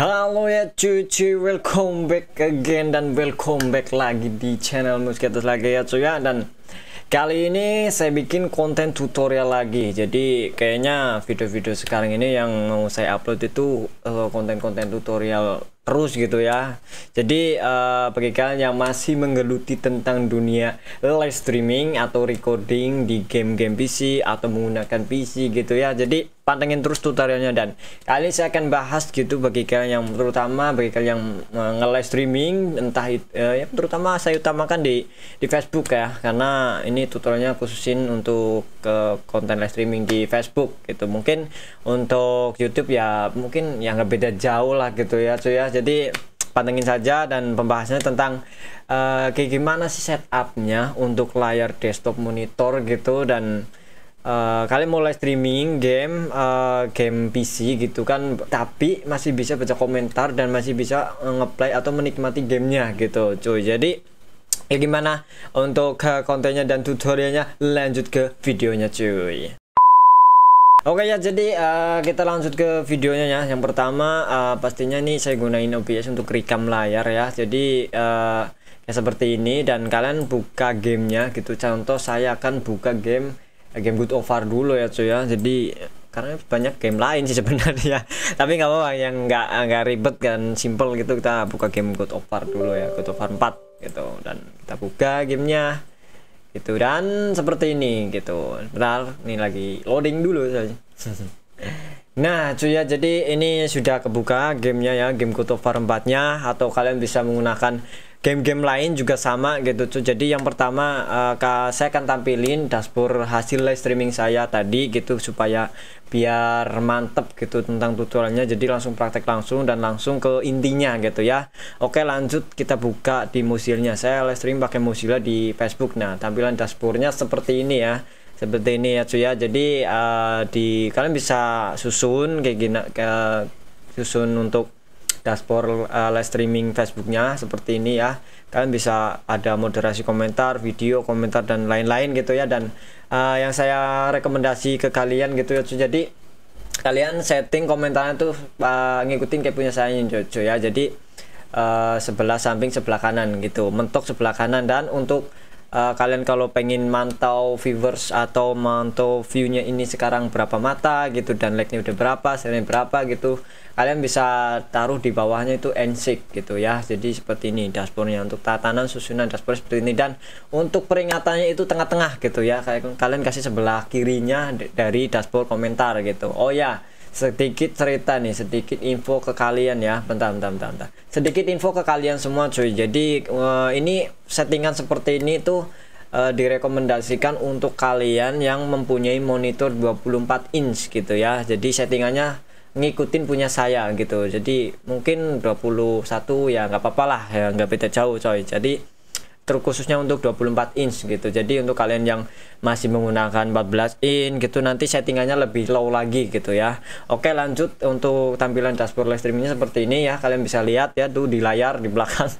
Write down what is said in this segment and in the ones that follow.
Halo ya Cuci, welcome back again dan welcome back lagi di channel Musketus lagi ya cuy ya dan kali ini saya bikin konten tutorial lagi jadi kayaknya video-video sekarang ini yang mau saya upload itu eh, konten-konten tutorial terus gitu ya. Jadi uh, bagi kalian yang masih menggeluti tentang dunia live streaming atau recording di game-game PC atau menggunakan PC gitu ya. Jadi pantengin terus tutorialnya dan kali ini saya akan bahas gitu bagi kalian yang terutama bagi kalian yang uh, nge-live streaming entah itu uh, eh, ya terutama saya utamakan di di Facebook ya karena ini tutorialnya khususin untuk ke konten live streaming di Facebook gitu. Mungkin untuk YouTube ya mungkin yang beda jauh lah gitu ya cuy ya. Jadi, jadi pantengin saja dan pembahasannya tentang uh, kayak gimana sih setupnya untuk layar desktop monitor gitu dan uh, kalian mulai streaming game uh, game PC gitu kan tapi masih bisa baca komentar dan masih bisa ngeplay atau menikmati gamenya gitu cuy jadi ya gimana untuk kontennya dan tutorialnya lanjut ke videonya cuy Oke ya jadi uh, kita lanjut ke videonya ya yang pertama uh, pastinya nih saya gunain OBS untuk rekam layar ya jadi uh, ya seperti ini dan kalian buka gamenya gitu contoh saya akan buka game game Good Over dulu ya cuy ya jadi karena banyak game lain sih sebenarnya ya. tapi nggak apa-apa yang nggak ribet dan simple gitu kita buka game Good Over dulu ya Good Over 4 gitu dan kita buka gamenya gitu dan seperti ini gitu bentar ini lagi loading dulu saja nah cuy ya jadi ini sudah kebuka gamenya ya game Kuto Farm 4 nya atau kalian bisa menggunakan game-game lain juga sama gitu cuy jadi yang pertama uh, saya akan tampilin dashboard hasil live streaming saya tadi gitu supaya biar mantep gitu tentang tutorialnya jadi langsung praktek langsung dan langsung ke intinya gitu ya oke lanjut kita buka di musilnya saya live stream pakai musila di facebook nah tampilan dashboardnya seperti ini ya seperti ini ya cuy ya jadi uh, di kalian bisa susun kayak gini ke susun untuk dashboard uh, live streaming Facebooknya seperti ini ya kalian bisa ada moderasi komentar video komentar dan lain-lain gitu ya dan uh, yang saya rekomendasi ke kalian gitu ya jadi kalian setting komentarnya tuh uh, ngikutin kayak punya saya Jojo ya jadi uh, sebelah samping sebelah kanan gitu mentok sebelah kanan dan untuk uh, kalian kalau pengen mantau viewers atau mantau viewnya ini sekarang berapa mata gitu dan like-nya udah berapa, sering berapa gitu kalian bisa taruh di bawahnya itu nsig gitu ya jadi seperti ini dashboardnya untuk tatanan susunan dashboard seperti ini dan untuk peringatannya itu tengah-tengah gitu ya kalian kasih sebelah kirinya dari dashboard komentar gitu oh ya sedikit cerita nih, sedikit info ke kalian ya. Bentar, bentar, bentar, bentar. Sedikit info ke kalian semua cuy. Jadi uh, ini settingan seperti ini tuh uh, direkomendasikan untuk kalian yang mempunyai monitor 24 inch gitu ya. Jadi settingannya ngikutin punya saya gitu. Jadi mungkin 21 ya nggak apa-apa lah ya nggak beda jauh coy. Jadi terkhususnya untuk 24 inch gitu jadi untuk kalian yang masih menggunakan 14 inch gitu nanti settingannya lebih low lagi gitu ya oke lanjut untuk tampilan dashboard live streamingnya seperti ini ya kalian bisa lihat ya tuh di layar di belakang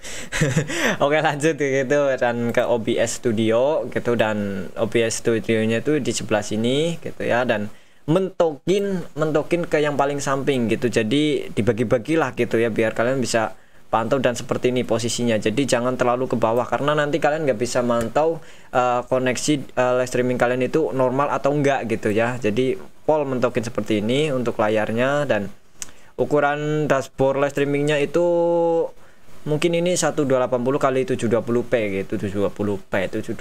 oke lanjut gitu dan ke OBS Studio gitu dan OBS nya tuh di sebelah sini gitu ya dan mentokin mentokin ke yang paling samping gitu jadi dibagi-bagilah gitu ya biar kalian bisa pantau dan seperti ini posisinya jadi jangan terlalu ke bawah karena nanti kalian nggak bisa mantau uh, koneksi uh, live streaming kalian itu normal atau enggak gitu ya jadi pol mentokin seperti ini untuk layarnya dan ukuran dashboard live streamingnya itu mungkin ini 1280 kali 720p gitu 720p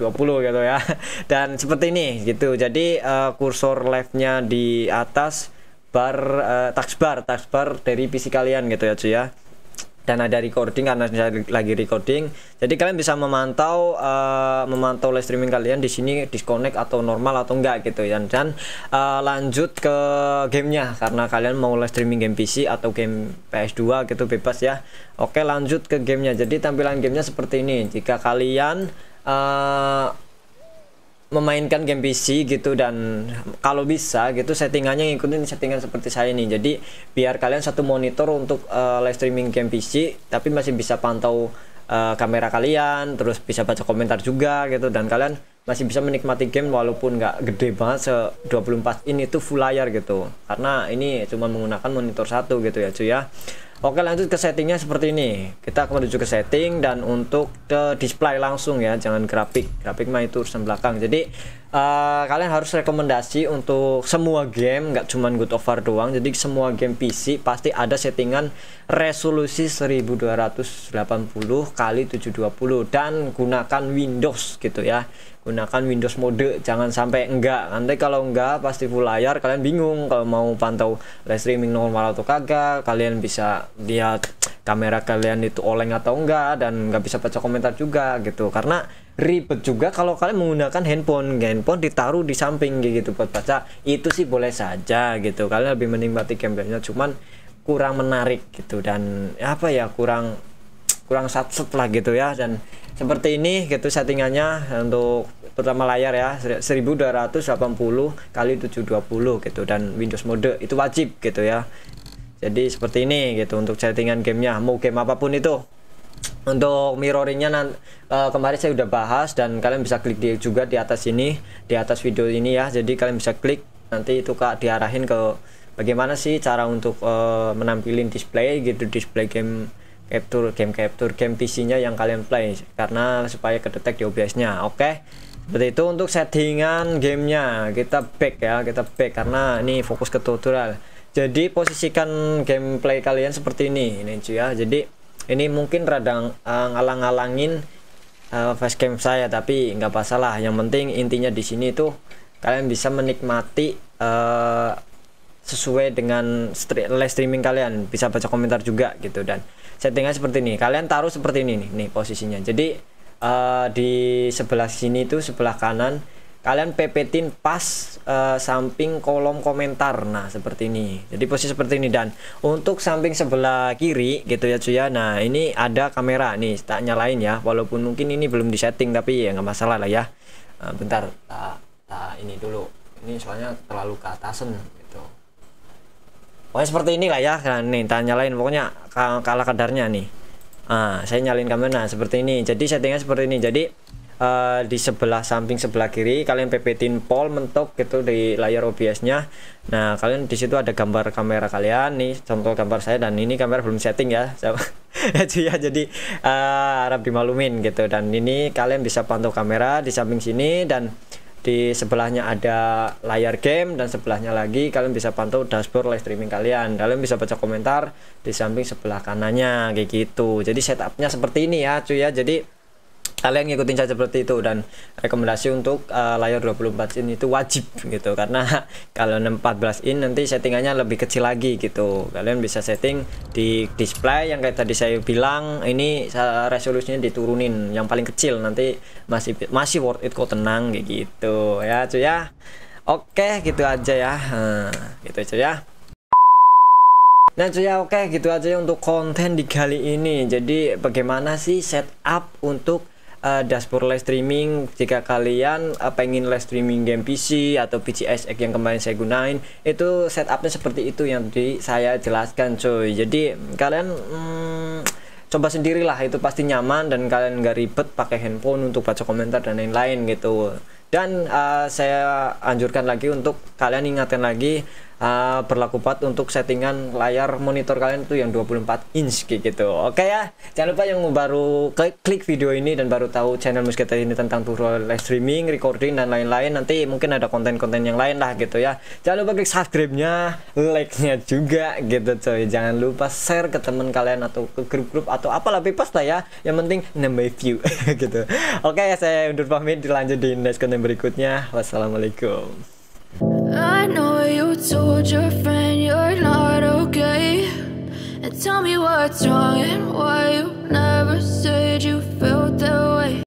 720 gitu ya dan seperti ini gitu jadi uh, kursor live nya di atas bar uh, taskbar taskbar dari PC kalian gitu ya cuy ya dan ada recording karena saya lagi recording. Jadi kalian bisa memantau uh, memantau live streaming kalian di sini disconnect atau normal atau enggak gitu ya. Dan uh, lanjut ke gamenya karena kalian mau live streaming game PC atau game PS2 gitu bebas ya. Oke lanjut ke gamenya. Jadi tampilan gamenya seperti ini. Jika kalian uh, memainkan game PC gitu dan kalau bisa gitu settingannya ngikutin settingan seperti saya ini jadi biar kalian satu monitor untuk uh, live streaming game PC tapi masih bisa pantau uh, kamera kalian terus bisa baca komentar juga gitu dan kalian masih bisa menikmati game walaupun nggak gede banget se 24 ini tuh full layar gitu karena ini cuma menggunakan monitor satu gitu ya cuy ya Oke lanjut ke settingnya seperti ini Kita akan menuju ke setting dan untuk ke display langsung ya Jangan grafik Grafik mah itu urusan belakang Jadi Eh, kalian harus rekomendasi untuk semua game nggak cuma good of doang jadi semua game PC pasti ada settingan resolusi 1280 kali 720 dan gunakan Windows gitu ya gunakan Windows mode jangan sampai enggak nanti kalau enggak pasti full layar kalian bingung kalau mau pantau live streaming normal atau kagak kalian bisa lihat kamera kalian itu oleng atau enggak dan nggak bisa baca komentar juga gitu karena ribet juga kalau kalian menggunakan handphone handphone ditaruh di samping gitu buat baca itu sih boleh saja gitu kalian lebih menikmati gambarnya cuman kurang menarik gitu dan apa ya kurang kurang satset lah gitu ya dan seperti ini gitu settingannya untuk pertama layar ya 1280 kali 720 gitu dan Windows mode itu wajib gitu ya jadi seperti ini gitu untuk settingan gamenya mau game apapun itu untuk mirroringnya nanti uh, eh, kemarin saya udah bahas dan kalian bisa klik di, juga di atas ini di atas video ini ya jadi kalian bisa klik nanti itu kak diarahin ke bagaimana sih cara untuk uh, menampilin display gitu display game capture game capture game PC nya yang kalian play karena supaya kedetek di OBS nya oke okay? seperti itu untuk settingan gamenya kita back ya kita back karena ini fokus ke tutorial jadi posisikan gameplay kalian seperti ini ini cuy ya jadi ini mungkin radang uh, eh, ngalang-ngalangin uh, eh, facecam saya tapi nggak masalah yang penting intinya di sini tuh kalian bisa menikmati uh, sesuai dengan live streaming kalian bisa baca komentar juga gitu dan settingnya seperti ini kalian taruh seperti ini nih, nih posisinya jadi uh, di sebelah sini tuh sebelah kanan kalian pepetin pas uh, samping kolom komentar nah seperti ini jadi posisi seperti ini dan untuk samping sebelah kiri gitu ya cuy ya nah ini ada kamera nih tak nyalain ya walaupun mungkin ini belum disetting tapi ya nggak masalah lah ya uh, bentar nah, ini dulu ini soalnya terlalu ke atasan gitu pokoknya seperti ini lah ya nah, nih tak nyalain pokoknya kalah kadarnya nih ah saya nyalin kamera nah, seperti ini jadi settingnya seperti ini jadi Eh, di sebelah samping sebelah kiri kalian pepetin pol mentok gitu di layar OBS nya nah kalian di situ ada gambar kamera kalian nih contoh gambar saya dan ini kamera belum setting ya ya jadi uh, eh, harap dimaklumin gitu dan ini kalian bisa pantau kamera di samping sini dan di sebelahnya ada layar game dan sebelahnya lagi kalian bisa pantau dashboard live streaming kalian kalian bisa baca komentar di samping sebelah kanannya kayak gitu jadi setupnya seperti ini ya cuy ya jadi kalian ngikutin saja seperti itu dan rekomendasi untuk uh, layar 24 in itu wajib gitu karena kalau 14 in nanti settingannya lebih kecil lagi gitu kalian bisa setting di display yang kayak tadi saya bilang ini resolusinya diturunin yang paling kecil nanti masih masih worth it kok tenang gitu ya cuy ya oke gitu aja ya gitu cuy ya Nah cuy ya oke gitu aja ya untuk konten di kali ini Jadi bagaimana sih setup untuk uh, dashboard live streaming jika kalian uh, pengen live streaming game PC atau PCS yang kemarin saya gunain itu setupnya seperti itu yang di saya jelaskan coy jadi kalian hmm, coba sendirilah itu pasti nyaman dan kalian nggak ribet pakai handphone untuk baca komentar dan lain-lain gitu dan uh, saya anjurkan lagi untuk kalian ingatkan lagi uh, berlaku buat untuk settingan layar monitor kalian itu yang 24 inch kayak gitu oke okay, ya jangan lupa yang baru klik, klik video ini dan baru tahu channel musketer ini tentang tutorial live streaming recording dan lain-lain nanti mungkin ada konten-konten yang lain lah gitu ya jangan lupa klik subscribe-nya like-nya juga gitu coy jangan lupa share ke temen kalian atau ke grup-grup atau apalah bebas lah ya yang penting nambah view gitu oke okay, saya undur pamit dilanjut di next konten berikutnya wassalamualaikum I know you told your friend you're not okay And tell me what's wrong and why you never said you felt that way